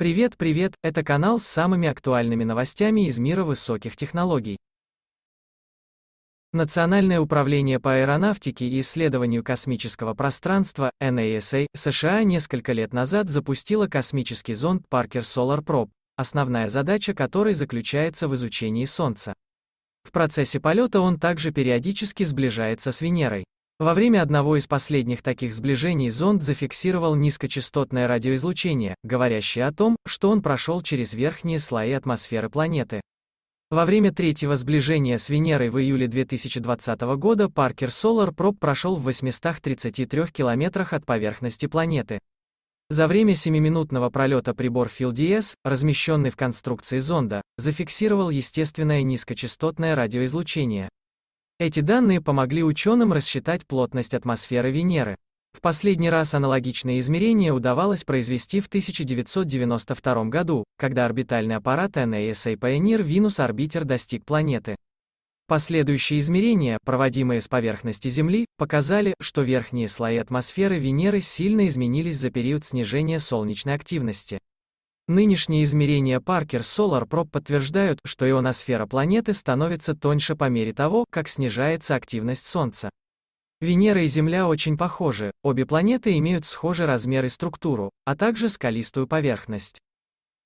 Привет, привет, это канал с самыми актуальными новостями из мира высоких технологий. Национальное управление по аэронавтике и исследованию космического пространства NASA США несколько лет назад запустило космический зонд Parker Solar Probe, основная задача которой заключается в изучении Солнца. В процессе полета он также периодически сближается с Венерой. Во время одного из последних таких сближений зонд зафиксировал низкочастотное радиоизлучение, говорящее о том, что он прошел через верхние слои атмосферы планеты. Во время третьего сближения с Венерой в июле 2020 года Паркер Solar Probe прошел в 833 километрах от поверхности планеты. За время семиминутного пролета прибор FieldDS, e размещенный в конструкции зонда, зафиксировал естественное низкочастотное радиоизлучение, эти данные помогли ученым рассчитать плотность атмосферы Венеры. В последний раз аналогичные измерения удавалось произвести в 1992 году, когда орбитальный аппарат NASA Pioneer Venus Orbiter достиг планеты. Последующие измерения, проводимые с поверхности Земли, показали, что верхние слои атмосферы Венеры сильно изменились за период снижения солнечной активности. Нынешние измерения паркер Solar Probe подтверждают, что ионосфера планеты становится тоньше по мере того, как снижается активность Солнца. Венера и Земля очень похожи, обе планеты имеют схожий размер и структуру, а также скалистую поверхность.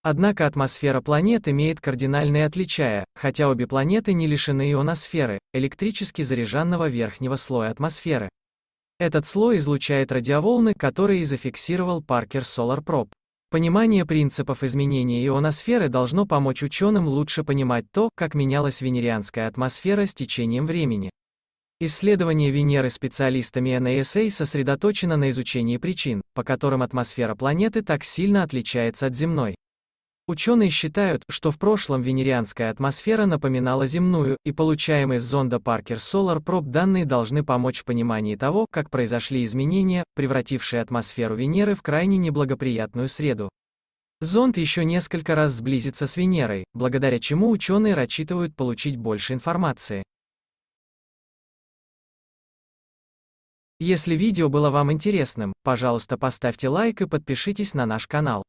Однако атмосфера планет имеет кардинальные отличия, хотя обе планеты не лишены ионосферы, электрически заряженного верхнего слоя атмосферы. Этот слой излучает радиоволны, которые и зафиксировал Паркер Solar Probe. Понимание принципов изменения ионосферы должно помочь ученым лучше понимать то, как менялась венерианская атмосфера с течением времени. Исследование Венеры специалистами НАСА сосредоточено на изучении причин, по которым атмосфера планеты так сильно отличается от земной. Ученые считают, что в прошлом венерианская атмосфера напоминала земную, и получаемые с зонда Parker Solar Probe данные должны помочь в понимании того, как произошли изменения, превратившие атмосферу Венеры в крайне неблагоприятную среду. Зонд еще несколько раз сблизится с Венерой, благодаря чему ученые рассчитывают получить больше информации. Если видео было вам интересным, пожалуйста поставьте лайк и подпишитесь на наш канал.